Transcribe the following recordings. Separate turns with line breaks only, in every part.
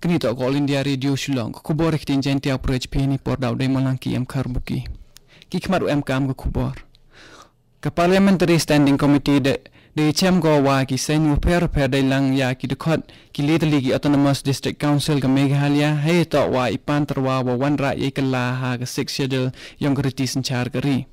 Kini ko All India Radio Shillong kubor ek tin jenti approach pheni por dau dei malang ki em khar buki ki khmaru em kam ko kubor ka parliamentary standing committee de de cem go wa ki sen per per dei lang ya ki de khot ki le ki autonomous district council ka meghalaya he to wa ipan terwa wa wan ra ye ha ka six schedule yang kritis char kari.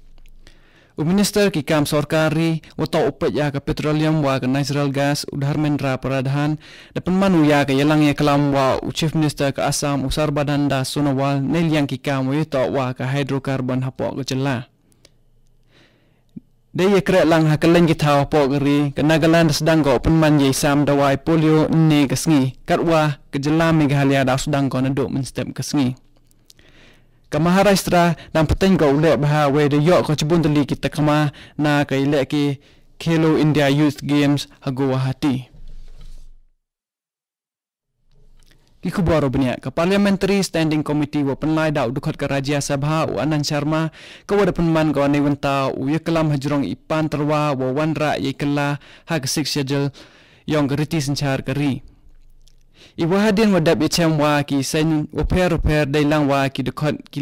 U minister ki kam sorkari atau upet ya ke petroleum wa ke natural gas udhar menra peradahan dapat manu ya ke yelang ya kelam wa u chief minister ke asam u badan da sunawal nel yang ki kam wa wa ke hydrocarbon hapo ke jela. Dia ya kerek lang hakelan kita hapo keri ke ha nagalan sedang ko pun man ya isam dawai polio ne kesengi kat wa ke jela mega halia da sedang ko neduk menstep kesengi. ก็มหาราชตรานำพูดถึงกับเล็บฮะเวดยอกก็จะบุนตลีกิตะขมานาเกยเล็กกีเคโลอินเดียยูสเกมส์ฮะกัวฮัตีกิคุบอโรบเนียกับพาร์เลมเนตรีสแตนดิ้งคอมมิตี้ว่าเป็นลายดาวดุขัดกับราชยาสภาอุอันันชาร์มาก็ว่าเด็กพนมันก็ในวันตาอุยกลัมฮจรงอีปันตรวาว่าวันระยิกลาฮักซิกเชจลยองกริติสัญชาร์กรี i wahadin wa dab ichem wa ki sen o per o per dai lang wa ki de khot ki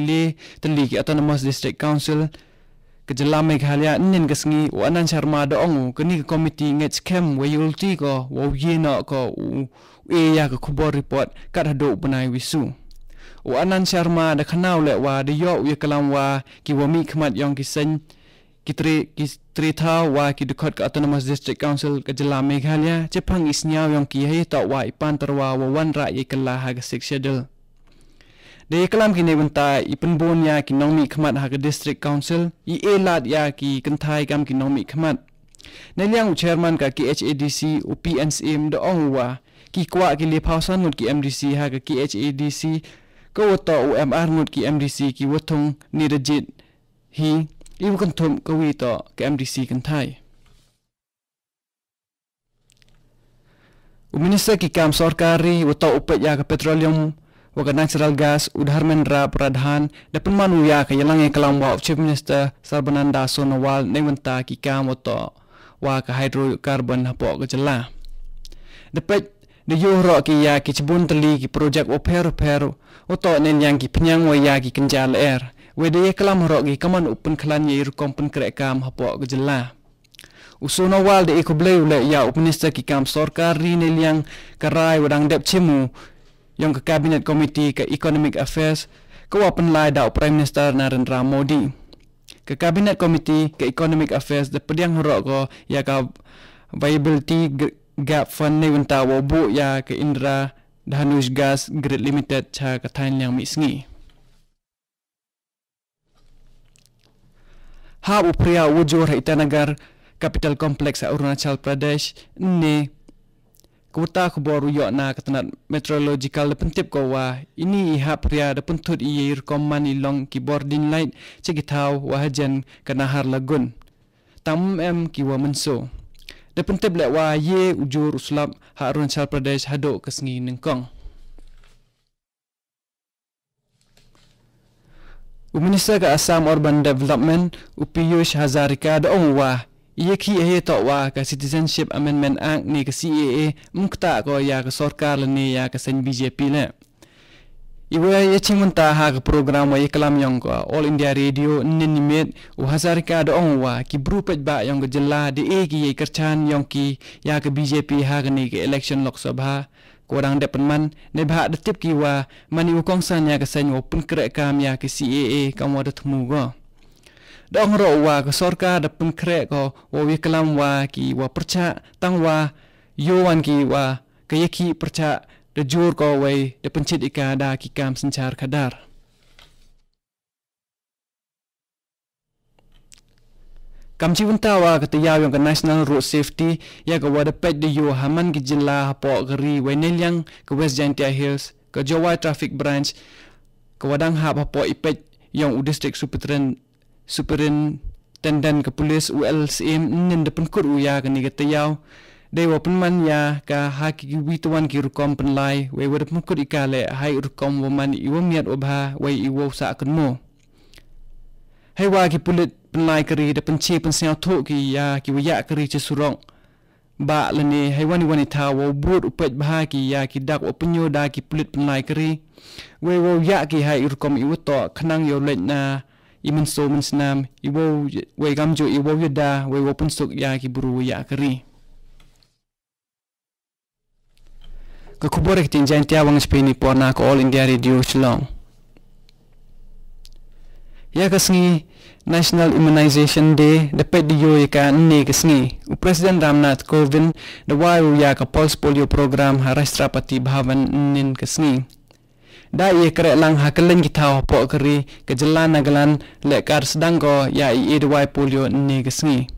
autonomous district council ke jela meghalaya nin ge sngi o anan sharma do ong ke komiti committee nge chem we ulti ko wo ye na ko e ya ko khubor report ka da penai wisu o anan sharma da lewa le wa de yo ye kalam wa ki wo mi khmat yong kitre kitre tha wa ki dukhat ka autonomous district council ka jilla meghalaya che phang isnya yong ki hei ta wa ipan tarwa wa wan ra ye kala ha ga six schedule de ikalam ki nei bunta ipun bon ya ki nomi khmat ha ga district council i e lat ya ki kan thai kam ki nomi khmat ne liang chairman ka ki hadc upnsm do ong wa ki kwa ki le phawsan mut ki mdc ha ga ki hadc ko to umr mut ki mdc ki wathung nirajit hi i kan thum ko wi to gmdc kan thai u minister ki kam sarkari u to upet ya ka petroleum wa ka natural gas u dharmen ra pradhan de pun manu ya ka yelang e kalam wa chief minister sarbananda sonowal ne menta ki kam to wa ka hydrocarbon hapo ka jela de pe de yo ro ki ya ki chbun tali ki project o per per u to nen ki phnyang wa ya ki kanjal air វេដេកឡាំរកឯកមនឧបនខ្លាញ់យឺកំពនក្រែកកម្មហពកជាឡាឧសនវាលដែលឯកបលូវលែកយ៉ាឧបនិស្សកិកម្មសរការរីនលៀងការាយវដងដេបឈិមូយងកាបិណេតកមីទីកឯកនមិកអាហ្វែរសកោអពនឡាយដៅប្រេមីនីស្ទ័រណារិនរ៉ាម៉ូឌីកាបិណេតកមីទីកឯកនមិកអាហ្វែរសដែលប្រៀងរកយ៉ាកាវៃប៊ីលទីហ្គាប់ហ្វាន់នេវិនតាវបុយ៉ាកឥន្ទ្រា Danush Gas Grid Limited cha katain yang mi sngi. ha pria wujur itanagar capital complex arunachal pradesh ini kuta khobor yo na katna meteorological pentip ko wa ini ha pria de pentut i rekoman i long ki light chigithau wa kena har lagun tam em ki wa menso de pentip le wa ye ujur uslap ha arunachal pradesh hado kesngi nengkong. U Minister ke Assam Urban Development U Piyush Hazarika da ong wa ia ki ehe tok wa ka Citizenship Amendment Act ni ka CAA mungkta ko ya ka sorkar ni ya ka sen BJP le. Iwa ya chingun ta ha ka program wa iklam yong ko All India Radio ni ni met u Hazarika da ong wa ki brupaj ba yong ka jela di ee ki ye kerchan yong ki ya ka BJP ha ka ni ka election lok sabha korang depan man nebha de tip ki wa mani u kong san ya ke sen open kre kam ya ke CAA kam wa de thmu go dong ro wa ke sorka de pun kre go wo wi kelam wa ki wa percha tang wa yo wan ki wa ke yeki percha de jur ko wei de pencit ika da ki kam sencar kadar. dar kam chi wanta wa ka ta yaw yang ka national road safety ya ka wada pet de yo haman ki jilla po gri wenel yang ka west jantia hills ka jowa traffic branch ka wadang ha po ipet yang u district superintendent superin tendan ka police ulcm nin de pun kur u ya ka ni ka ta yaw de wa pun man ya ka ha ki gi bit wan ki rukom pen lai we wada pun kur ikale hai rukom wa man i wa miat wa bha we i wa sa kan mo ให้ว่ากิปุลิตเป็นลายกรีแต่เป็นเชเป็นเสียวทุกิยากิวยะกรีจะสุรองบะละนี่ให้ว่านิวันิทาวบูดอุปจบหากิยากิดักอปญโยดากิปุลิตเป็นลายกรีเววยะกิให้อิรุกอมอิวตอขนังโยเลนาอิมันโซมันสนามอิวเวกัมจูอิวยดาเววปนสุกยากิบรูยะกรี Kekubur ketinjan tiawang spini porna ko All India Radio Shillong. Ya kesengi National Immunization Day dapat diyoyakan ni kesengi. U Presiden Ramnath Kovind dewai u ya ke Pulse Polio Program harus terapati bahawan nin kesengi. Dah ia kere lang hakelen kita hapok keri kejelan nagelan lekar sedang ya iya dewai polio ni kesengi.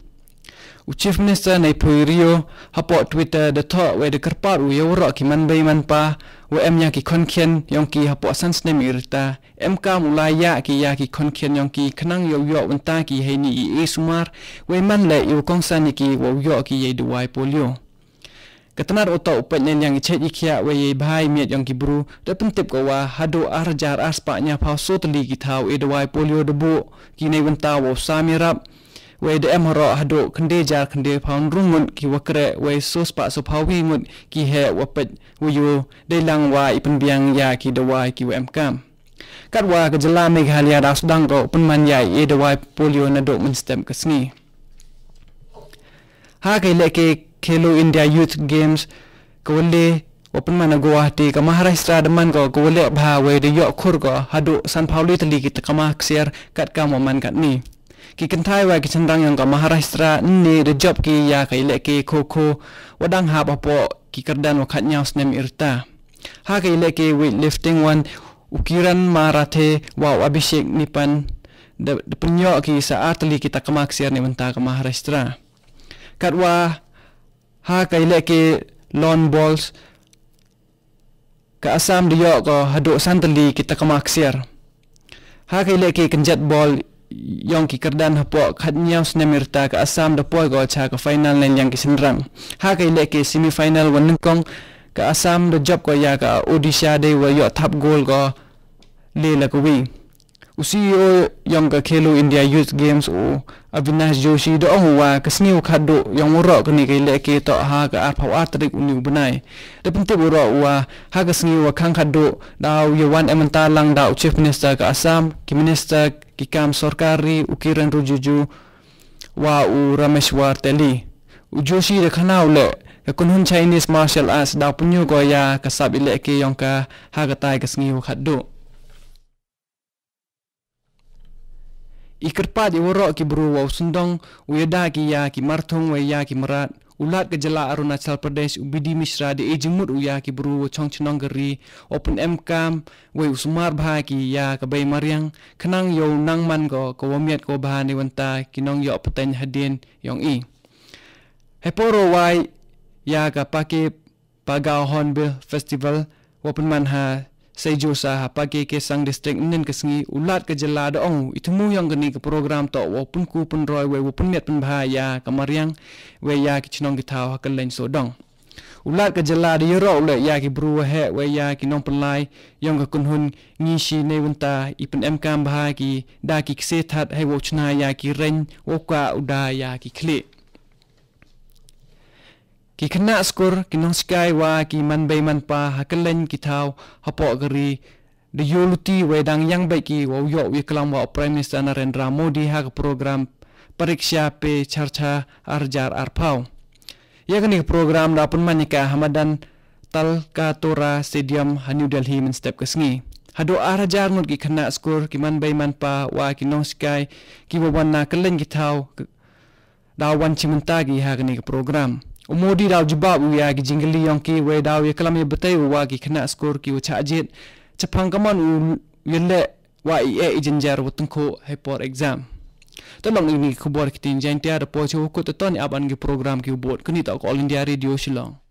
Chief Minister Nai Pui Rio hapo Twitter the thought where the kerpat u yawra ki manbay manpa wa ya em ki khonkhen yong ki hapo sans nem irta em ka mulaya ki ya ki khonkhen yong ki khnang yo yo unta ki he ni i e sumar we man le yo kongsan ki wo yo ki ye wai polio Ketenar oto upenyen yang ichet ikhya we ye bhai miet yang kibru Dapun tip kawa hadu arjar aspaknya pausu teli kitau e wai polio ki debu Kini wentawo samirap wei de em ro kende do khnde jar khnde phaun rung ki wakre wei so spa so phawi mun ki he wapet wu yu de lang wa ipen biang ya ki de wa ki wem kam kat wa ke jela meghalia ras dang ko pen man ya ye de wa polio na do mun stem kasni ha ke le ke khelo india youth games kole open mana guwahati ka maharashtra man ko kole bha we de yok khur ko hadu san pauli tali ki ta kama kser kat kam man kat ni ki kentai wa ki chandang yang ka maharashtra ni de job ki ya ka ile ke koko wadang ha bapo ki kerdan wakat nyau snem irta ha ka ile ke weightlifting one ukiran marathe wa abishek nipan de, de penyo ki sa atli kita kemaksiar ni menta ka maharashtra Katwa ha ka ile ke lawn balls ka asam de yo ko haduk santeli kita kemaksiar ha ka ile ke kenjat ball yang ki kerdan hapo khatnya snemirta ka asam da poi go cha ka final nen yang ki sinrang ha ka ile ke semi final wan kong ka asam da job ko ya ka odisha de wa yo thap gol go le la ko wi usi yo yang ka e khelo india youth games o oh, abinas joshi do ong wa kesni u kadu yang uro kini kile ke to ha ga apa wa trik uni u benai de penti uro wa ha ga sni wa kang kadu da u ye wan ementa lang da u chief minister ka asam ki minister ki kam sorkari u kiren ru juju wa u rameshwar teli u joshi de khana u le ka kunhun chinese martial arts da punyu go ya ka sabile ke yong ka ha ga tai ga sni u kadu อีกรปาดีวรอกิบรูวาวสุนดงอุยดากิยากิมารทงเวยากิมรัดอุลากะจลาอรุณาชลประเดชอุบิดีมิชราดีเอจมุดอุยากิบรูวชองชนองกรีโอเปนเอ็มคามเวอุสมาร์บากิยากะเบยมารียงขนังโยนังมันก็กวมียดกบฮานิวันตากินองยอปเตนฮเดนยองอีเฮปโรวายยากะปาเกปากาฮอนเบลเฟสติวัลโอเปนมันฮา Sejo sah pagi ke sang distrik nen kesengi ulat ke jela ada ongu itu mu yang geni ke program to wapun ku pun roy we wapun niat pun bahaya kamar yang we ya kicinong kita wah kelain so dong ulat ke jela ada yero ule ya ki bru he we ya ki nong pun lai yang ke kunhun ngisi ne wenta ipun mk bahaya ki da ki kesetat he wochna ya ki ren woka udah ya ki klik ki khna skor, ki nong skai wa ki man bay man pa hakalen ki thau hapo gari de yuluti wedang yang bay ki wo yo wi kelam wa prime minister narendra modi hak program pariksha pe charcha arjar arpau Ia gani program dapun manika hamadan tal katura stadium hanu delhi min step kesngi hado arjar nur ki khna skor, ki man bay man pa wa ki nong skai ki wo wanna kelen ki thau da wan chimanta gi ha program Umudi rau jubab uya ki jingli yang ki wei dau ye kelam ye betai uwa ki kena skor ki ucha ajit. Cepang kaman u yelle wa i e i jenjar wutung ko hepor exam. Tolong ini kubor ki tinjain tiada pocho hukut teton ni aban ki program ki ubud. Kini tau ko all India radio shilong.